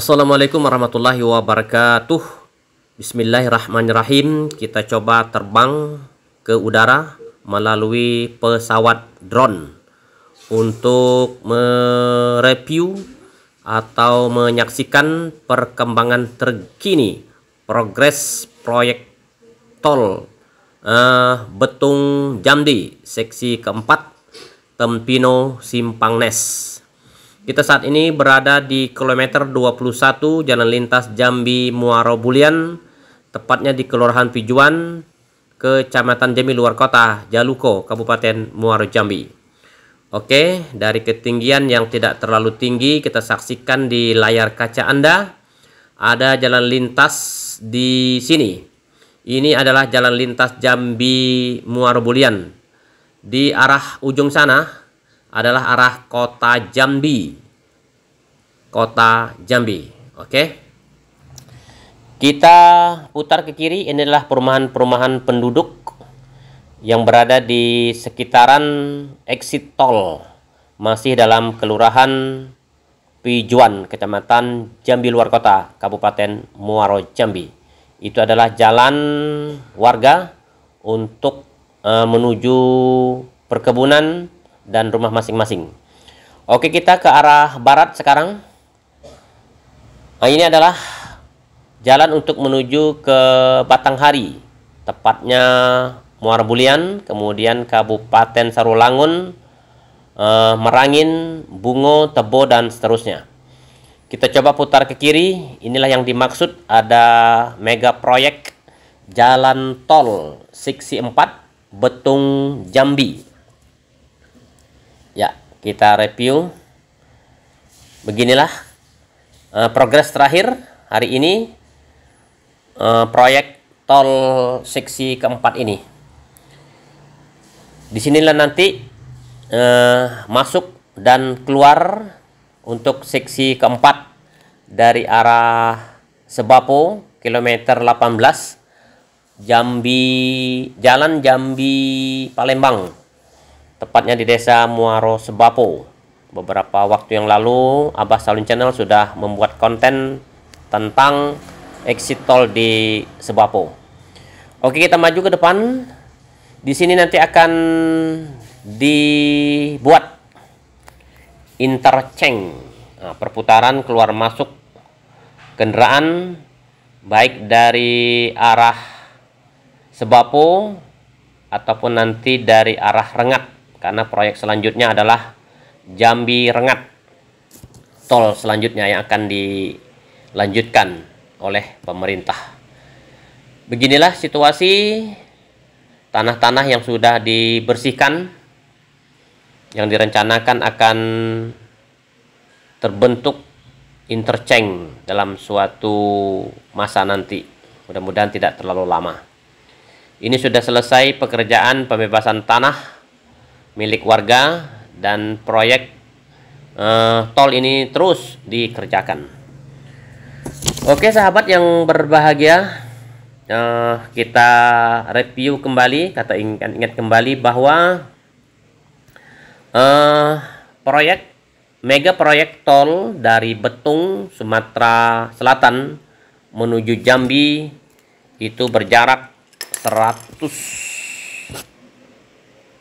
Assalamualaikum warahmatullahi wabarakatuh Bismillahirrahmanirrahim Kita coba terbang ke udara melalui pesawat drone Untuk mereview atau menyaksikan perkembangan terkini Progres proyek tol uh, Betung Jambi Seksi keempat Tempino Simpangnes kita saat ini berada di kilometer 21 Jalan Lintas Jambi Muaro Bulian, tepatnya di Kelurahan Pijuan, Kecamatan Jambi Luar Kota, Jaluko, Kabupaten Muaro Jambi. Oke, dari ketinggian yang tidak terlalu tinggi kita saksikan di layar kaca Anda ada jalan lintas di sini. Ini adalah jalan lintas Jambi Muaro Bulian. Di arah ujung sana adalah arah kota Jambi. Kota Jambi. Oke. Kita putar ke kiri, ini adalah perumahan-perumahan penduduk yang berada di sekitaran exit tol masih dalam kelurahan Pijuan, Kecamatan Jambi Luar Kota, Kabupaten Muaro Jambi. Itu adalah jalan warga untuk uh, menuju perkebunan dan rumah masing-masing. Oke, kita ke arah barat sekarang. Nah, ini adalah jalan untuk menuju ke Batanghari, tepatnya Muara Bulian, kemudian Kabupaten Sarulangun, eh, Merangin, Bungo, Tebo, dan seterusnya. Kita coba putar ke kiri, inilah yang dimaksud ada mega proyek jalan tol 64 Betung Jambi ya kita review beginilah uh, progres terakhir hari ini uh, proyek tol seksi keempat ini disinilah nanti uh, masuk dan keluar untuk seksi keempat dari arah Sebapo kilometer 18 Jambi Jalan Jambi Palembang tepatnya di desa Muaro Sebapo. Beberapa waktu yang lalu, Abah Salun Channel sudah membuat konten tentang exit tol di Sebapo. Oke, kita maju ke depan. Di sini nanti akan dibuat interchange, nah, perputaran keluar masuk kendaraan baik dari arah Sebapo ataupun nanti dari arah Rengat karena proyek selanjutnya adalah Jambi Rengat tol selanjutnya yang akan dilanjutkan oleh pemerintah beginilah situasi tanah-tanah yang sudah dibersihkan yang direncanakan akan terbentuk interceng dalam suatu masa nanti mudah-mudahan tidak terlalu lama ini sudah selesai pekerjaan pembebasan tanah milik warga dan proyek uh, tol ini terus dikerjakan. Oke sahabat yang berbahagia, uh, kita review kembali kata ingat ingat kembali bahwa uh, proyek mega proyek tol dari Betung Sumatera Selatan menuju Jambi itu berjarak 100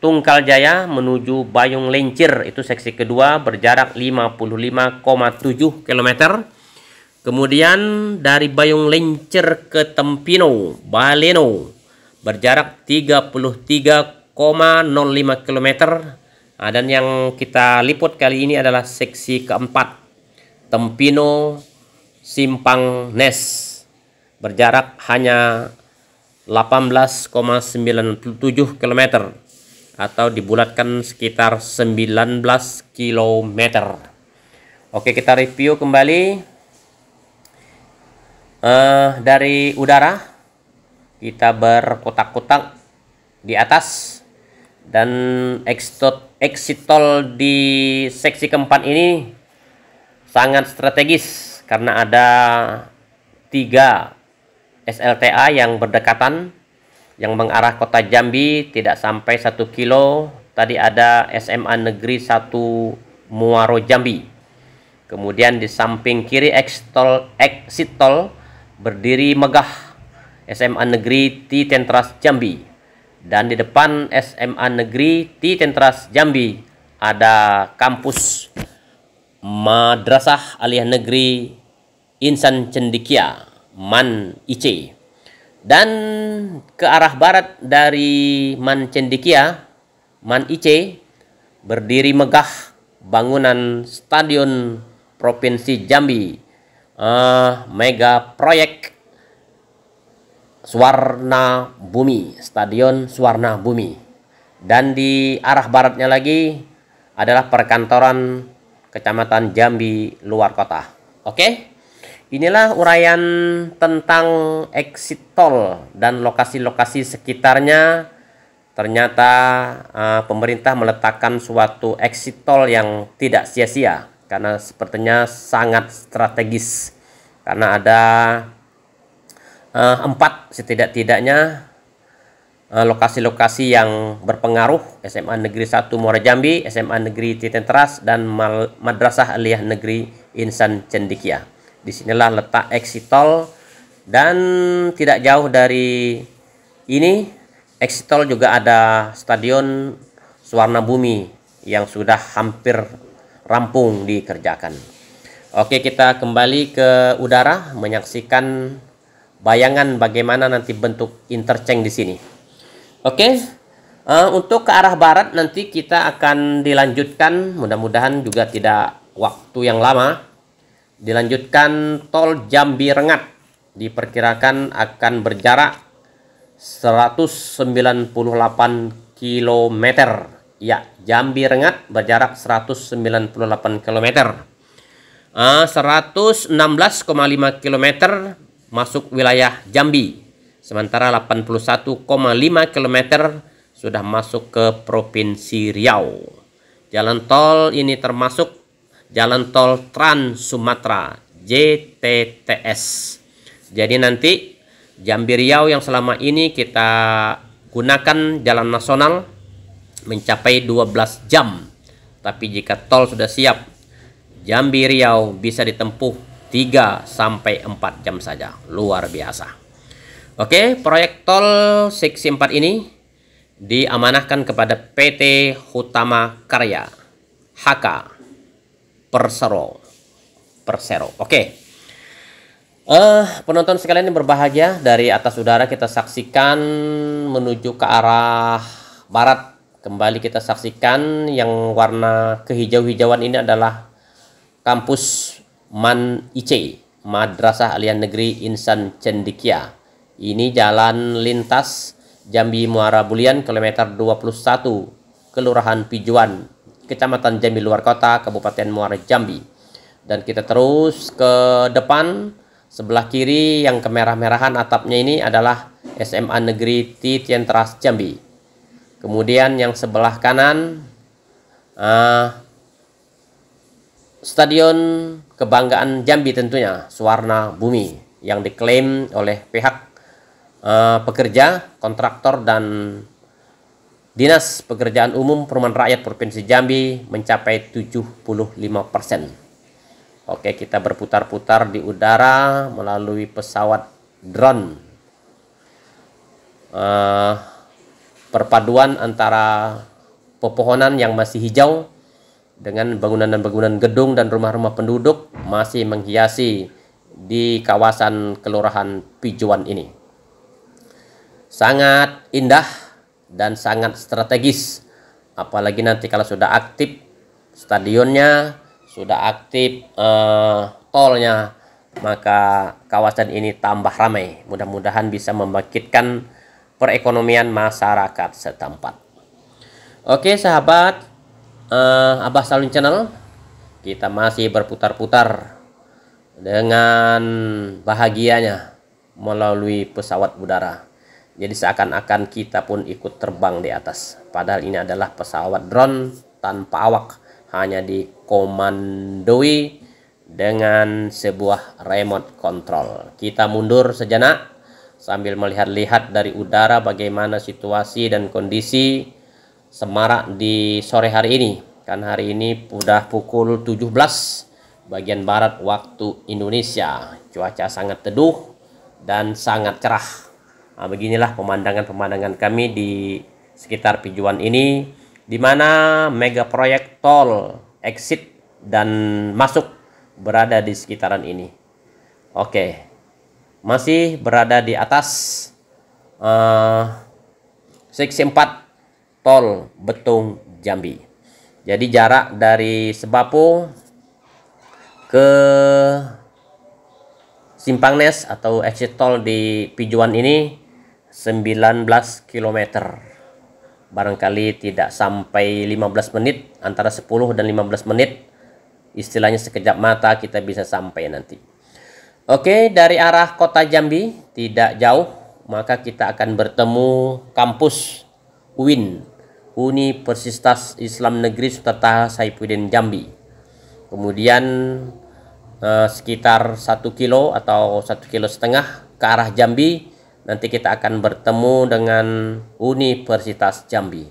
Tungkal Jaya menuju Bayung Lencir itu seksi kedua berjarak 55,7 km. Kemudian dari Bayung Lencir ke Tempino, Baleno berjarak 33,05 km. Nah, dan yang kita liput kali ini adalah seksi keempat Tempino Simpang Nes berjarak hanya 18,97 km atau dibulatkan sekitar 19 km. Oke, kita review kembali uh, dari udara. Kita berkotak-kotak di atas dan exit exit tol di seksi keempat ini sangat strategis karena ada tiga SLTA yang berdekatan yang mengarah kota Jambi tidak sampai 1 kilo tadi ada SMA Negeri 1 Muaro Jambi kemudian di samping kiri ekstol, exit tol berdiri megah SMA Negeri T Tentras Jambi dan di depan SMA Negeri T Tentras Jambi ada kampus Madrasah Aliyah Negeri Insan Cendikia Man Ice dan ke arah barat dari Mancendikia, Man Ice, berdiri megah bangunan Stadion Provinsi Jambi, uh, mega proyek Swarna Bumi, Stadion Swarna Bumi. Dan di arah baratnya lagi adalah perkantoran Kecamatan Jambi luar kota. Oke? Okay? Inilah uraian tentang exit tol dan lokasi-lokasi sekitarnya. Ternyata uh, pemerintah meletakkan suatu exit tol yang tidak sia-sia karena sepertinya sangat strategis karena ada uh, empat setidak-tidaknya eh, lokasi-lokasi yang berpengaruh SMA Negeri 1 Muara Jambi, SMA Negeri Titenteras dan Madrasah Aliyah Negeri Insan Cendikia. Disinilah letak exit tol dan tidak jauh dari ini exit tol juga ada stadion Suwarna Bumi yang sudah hampir rampung dikerjakan. Oke, kita kembali ke udara menyaksikan bayangan bagaimana nanti bentuk interchange di sini. Oke, uh, untuk ke arah barat nanti kita akan dilanjutkan. Mudah-mudahan juga tidak waktu yang lama Dilanjutkan tol Jambi Rengat diperkirakan akan berjarak 198 km. Ya, Jambi Rengat berjarak 198 km. Uh, 116,5 km masuk wilayah Jambi. Sementara 81,5 km sudah masuk ke Provinsi Riau. Jalan tol ini termasuk Jalan Tol Trans Sumatera JTTS. Jadi nanti Jambi Riau yang selama ini kita gunakan jalan nasional mencapai 12 jam. Tapi jika tol sudah siap, Jambi Riau bisa ditempuh 3 sampai 4 jam saja. Luar biasa. Oke, proyek tol 4 ini diamanahkan kepada PT Hutama Karya HK Persero. Persero. Oke. Okay. Uh, eh, penonton sekalian yang berbahagia dari atas udara kita saksikan menuju ke arah barat. Kembali kita saksikan yang warna kehijau-hijauan ini adalah kampus Man IC, Madrasah Alian Negeri Insan Cendikia. Ini jalan lintas Jambi Muara Bulian kilometer 21, Kelurahan Pijuan, Kecamatan Jambi Luar Kota, Kabupaten Muara Jambi. Dan kita terus ke depan, sebelah kiri yang kemerah-merahan atapnya ini adalah SMA Negeri Titian Jambi. Kemudian yang sebelah kanan, uh, Stadion Kebanggaan Jambi tentunya, Suwarna Bumi, yang diklaim oleh pihak uh, pekerja, kontraktor, dan Dinas Pekerjaan Umum Perumahan Rakyat Provinsi Jambi mencapai 75%. persen. Oke, kita berputar-putar di udara melalui pesawat drone. Uh, perpaduan antara pepohonan yang masih hijau dengan bangunan dan bangunan gedung dan rumah-rumah penduduk masih menghiasi di kawasan Kelurahan Pijuan ini. Sangat indah dan sangat strategis. Apalagi nanti kalau sudah aktif stadionnya, sudah aktif uh, tolnya, maka kawasan ini tambah ramai. Mudah-mudahan bisa membangkitkan perekonomian masyarakat setempat. Oke sahabat, uh, Abah Salun Channel, kita masih berputar-putar dengan bahagianya melalui pesawat udara. Jadi seakan-akan kita pun ikut terbang di atas. Padahal ini adalah pesawat drone tanpa awak, hanya dikomandoi dengan sebuah remote control. Kita mundur sejenak sambil melihat-lihat dari udara bagaimana situasi dan kondisi Semarak di sore hari ini. Kan hari ini sudah pukul 17 bagian barat waktu Indonesia. Cuaca sangat teduh dan sangat cerah. Nah, beginilah pemandangan-pemandangan kami di sekitar Pijuan ini di mana mega proyek tol exit dan masuk berada di sekitaran ini. Oke. Masih berada di atas uh, eh, 64 tol Betung Jambi. Jadi jarak dari Sebapu ke Simpangnes atau exit tol di Pijuan ini 19 km barangkali tidak sampai 15 menit antara 10 dan 15 menit istilahnya sekejap mata kita bisa sampai nanti Oke dari arah kota Jambi tidak jauh maka kita akan bertemu kampus UIN Universitas Islam Negeri Sutata Saipudin Jambi kemudian eh, sekitar 1 kilo atau 1 kilo setengah ke arah Jambi nanti kita akan bertemu dengan Universitas Jambi.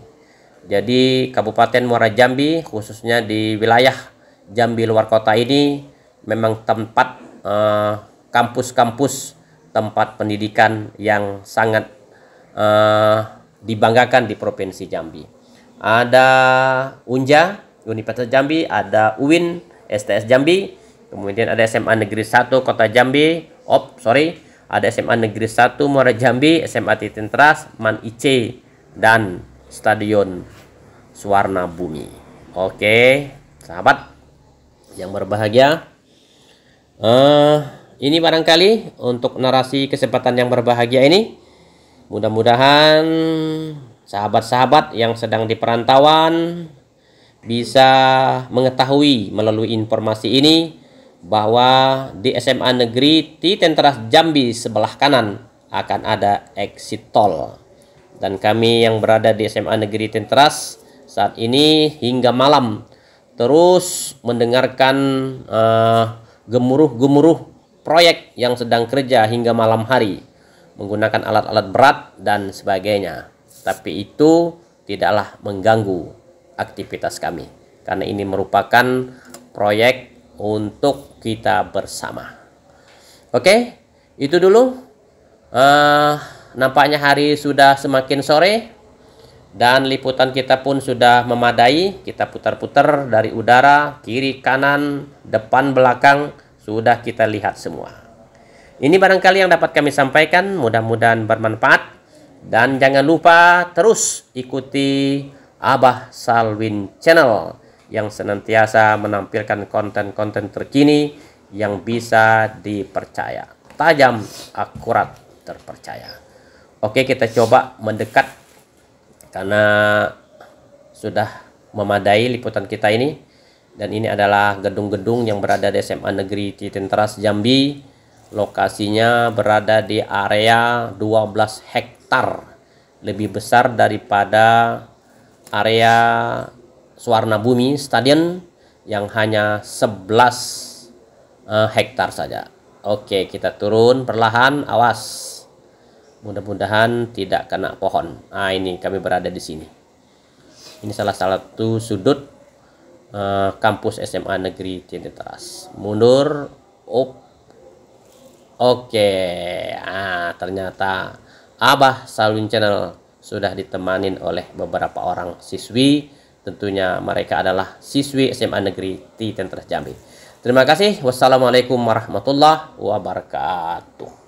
Jadi Kabupaten Muara Jambi khususnya di wilayah Jambi luar kota ini memang tempat eh, kampus-kampus eh, tempat pendidikan yang sangat eh, dibanggakan di Provinsi Jambi. Ada Unja Universitas Jambi, ada UIN STS Jambi, kemudian ada SMA Negeri 1 Kota Jambi, OP, sorry, ada SMA Negeri 1 Muara Jambi, SMA Titin Teras, Man IC, dan Stadion Suwarna Bumi. Oke, sahabat yang berbahagia. Uh, ini barangkali untuk narasi kesempatan yang berbahagia ini. Mudah-mudahan sahabat-sahabat yang sedang di perantauan bisa mengetahui melalui informasi ini bahwa di SMA Negeri di Tenteras Jambi sebelah kanan akan ada exit tol. Dan kami yang berada di SMA Negeri Tenteras saat ini hingga malam terus mendengarkan eh, gemuruh-gemuruh proyek yang sedang kerja hingga malam hari menggunakan alat-alat berat dan sebagainya. Tapi itu tidaklah mengganggu aktivitas kami karena ini merupakan proyek untuk kita bersama. Oke, itu dulu. Uh, nampaknya hari sudah semakin sore dan liputan kita pun sudah memadai. Kita putar-putar dari udara, kiri, kanan, depan, belakang sudah kita lihat semua. Ini barangkali yang dapat kami sampaikan, mudah-mudahan bermanfaat. Dan jangan lupa terus ikuti Abah Salwin Channel yang senantiasa menampilkan konten-konten terkini yang bisa dipercaya. Tajam, akurat, terpercaya. Oke, kita coba mendekat karena sudah memadai liputan kita ini. Dan ini adalah gedung-gedung yang berada di SMA Negeri Citenteras Jambi. Lokasinya berada di area 12 hektar lebih besar daripada area Suwarna Bumi Stadion yang hanya 11 uh, eh, hektar saja. Oke, kita turun perlahan, awas. Mudah-mudahan tidak kena pohon. Ah, ini kami berada di sini. Ini salah satu sudut uh, kampus SMA Negeri Teras. Mundur, op, Oke, ah ternyata Abah Salun Channel sudah ditemanin oleh beberapa orang siswi Tentunya mereka adalah siswi SMA Negeri Titen jambi Terima kasih. Wassalamualaikum warahmatullahi wabarakatuh.